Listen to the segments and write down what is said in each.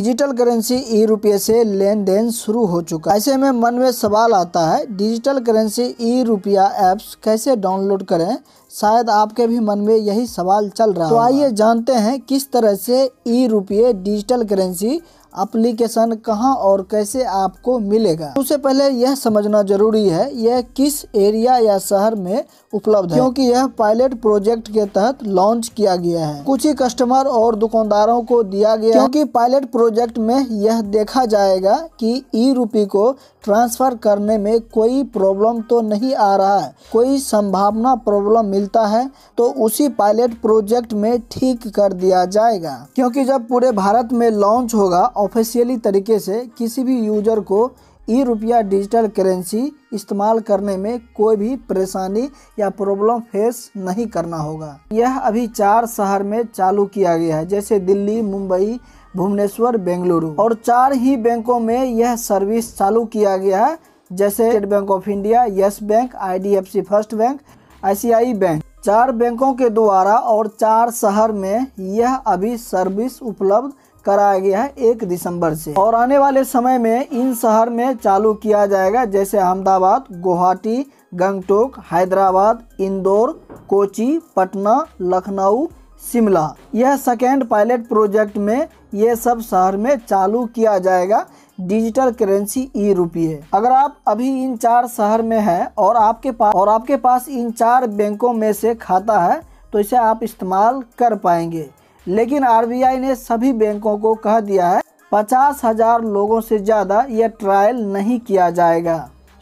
digital currency ई रुपये से लेन then शुरू हो चुका ऐसे में मन में सवाल आता है डिजिटल करेंसी ई रुपया ऐप्स कैसे डाउनलोड करें शायद आपके भी मन में यही सवाल चल रहा है तो आइए जानते हैं किस तरह से ई रुपये डिजिटल करेंसी एप्लीकेशन कहाँ और कैसे आपको मिलेगा उससे पहले यह समझना जरूरी है यह किस एरिया या शहर में उपलब्ध है क्योंकि यह पायलट प्रोजेक्ट के तहत लॉन्च किया गया है कुछ ही कस्टमर और दुकानदारों को दिया गया क्योंकि पायलट प्रोजेक्ट में यह देखा जाएगा कि ई रूपी को ट्रांसफर करने में कोई प्रॉब्लम तो नहीं आ रहा है कोई संभावना प्रॉब्लम मिलता है तो उसी पायलट प्रोजेक्ट में ठीक कर दिया जाएगा क्योंकि जब पूरे भारत में लॉन्च होगा ऑफिशियली तरीके से किसी भी यूजर को ई रुपया डिजिटल करेंसी इस्तेमाल करने में कोई भी परेशानी या प्रॉब्लम फेस नहीं करना होगा यह अभी चार शहर में चालू किया गया है जैसे दिल्ली मुंबई भुवनेश्वर बेंगलुरु और चार ही बैंकों में यह सर्विस चालू किया गया है जैसे State Bank of India Yes Bank IDFC First Bank ICI Bank चार बैंकों के द्वारा और चार शहर में यह अभी सर्विस उपलब्ध कराया गया है एक दिसंबर से और आने वाले समय में इन शहर में चालू किया जाएगा जैसे अहमदाबाद गुवाहाटी गंगटोक हैदराबाद इंदौर कोची पटना लखनऊ शिमला यह सेकेंड पायलट प्रोजेक्ट में ये सब शहर में चालू किया जाएगा डिजिटल करेंसी ई रुपये अगर आप अभी इन चार शहर में हैं और आपके पास और आपके पास इन चार बैंकों में से खाता है तो इसे आप इस्तेमाल कर पाएंगे लेकिन आरबीआई ने सभी बैंकों को कह दिया है पचास हजार लोगों से ज़्यादा यह ट्रायल नहीं किया जाएगा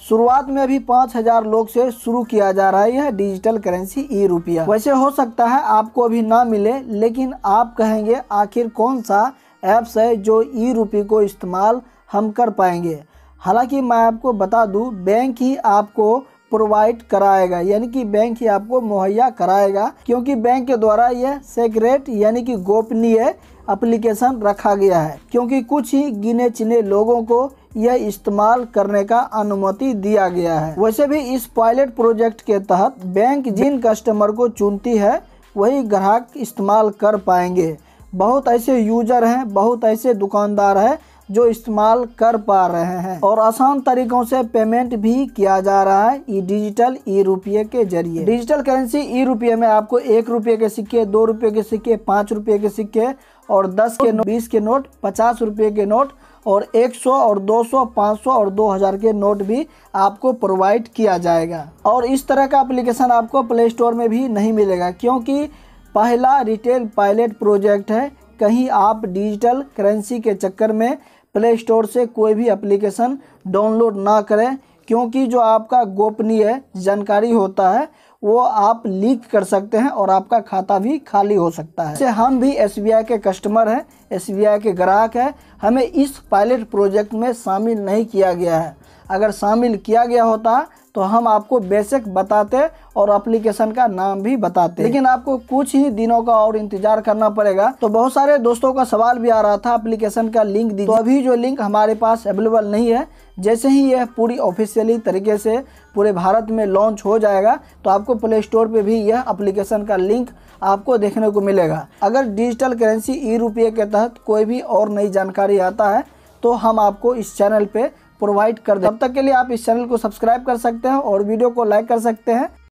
शुरुआत में अभी पाँच हजार लोग से शुरू किया जा रहा है यह डिजिटल करेंसी ई रुपया वैसे हो सकता है आपको अभी ना मिले लेकिन आप कहेंगे आखिर कौन सा ऐप्स है जो ई रुपये को इस्तेमाल हम कर पाएंगे हालांकि मैं आपको बता दूं बैंक ही आपको प्रोवाइड कराएगा यानी कि बैंक ही आपको मुहैया कराएगा क्योंकि बैंक के द्वारा यह सेक्रेट यानी कि गोपनीय एप्लीकेशन रखा गया है क्योंकि कुछ ही गिने चिने लोगों को यह इस्तेमाल करने का अनुमति दिया गया है वैसे भी इस पायलट प्रोजेक्ट के तहत बैंक जिन कस्टमर को चुनती है वही ग्राहक इस्तेमाल कर पाएंगे बहुत ऐसे यूजर हैं बहुत ऐसे दुकानदार हैं जो इस्तेमाल कर पा रहे हैं और आसान तरीकों से पेमेंट भी किया जा रहा है ई डिजिटल ई रुपये के जरिए डिजिटल करेंसी ई रुपये में आपको एक रुपये के सिक्के दो रुपये के सिक्के पाँच रुपये के सिक्के और दस के नोट बीस के नोट पचास रुपये के नोट और 100 और 200, 500 और 2000 के नोट भी आपको प्रोवाइड किया जाएगा और इस तरह का एप्लीकेशन आपको प्ले स्टोर में भी नहीं मिलेगा क्योंकि पहला रिटेल पायलट प्रोजेक्ट है कहीं आप डिजिटल करेंसी के चक्कर में प्ले स्टोर से कोई भी एप्लीकेशन डाउनलोड ना करें क्योंकि जो आपका गोपनीय जानकारी होता है वो आप लीक कर सकते हैं और आपका खाता भी खाली हो सकता है जैसे हम भी एस के कस्टमर हैं एस के ग्राहक हैं हमें इस पायलट प्रोजेक्ट में शामिल नहीं किया गया है अगर शामिल किया गया होता तो हम आपको बेसिक बताते और एप्लीकेशन का नाम भी बताते लेकिन आपको कुछ ही दिनों का और इंतजार करना पड़ेगा तो बहुत सारे दोस्तों का सवाल भी आ रहा था एप्लीकेशन का लिंक दी तो अभी जो लिंक हमारे पास अवेलेबल नहीं है जैसे ही यह पूरी ऑफिशियली तरीके से पूरे भारत में लॉन्च हो जाएगा तो आपको प्ले स्टोर पर भी यह अप्लीकेशन का लिंक आपको देखने को मिलेगा अगर डिजिटल करेंसी ई रुपये के तहत कोई भी और नई जानकारी आता है तो हम आपको इस चैनल पे प्रोवाइड कर दे तब तक के लिए आप इस चैनल को सब्सक्राइब कर सकते हैं और वीडियो को लाइक कर सकते हैं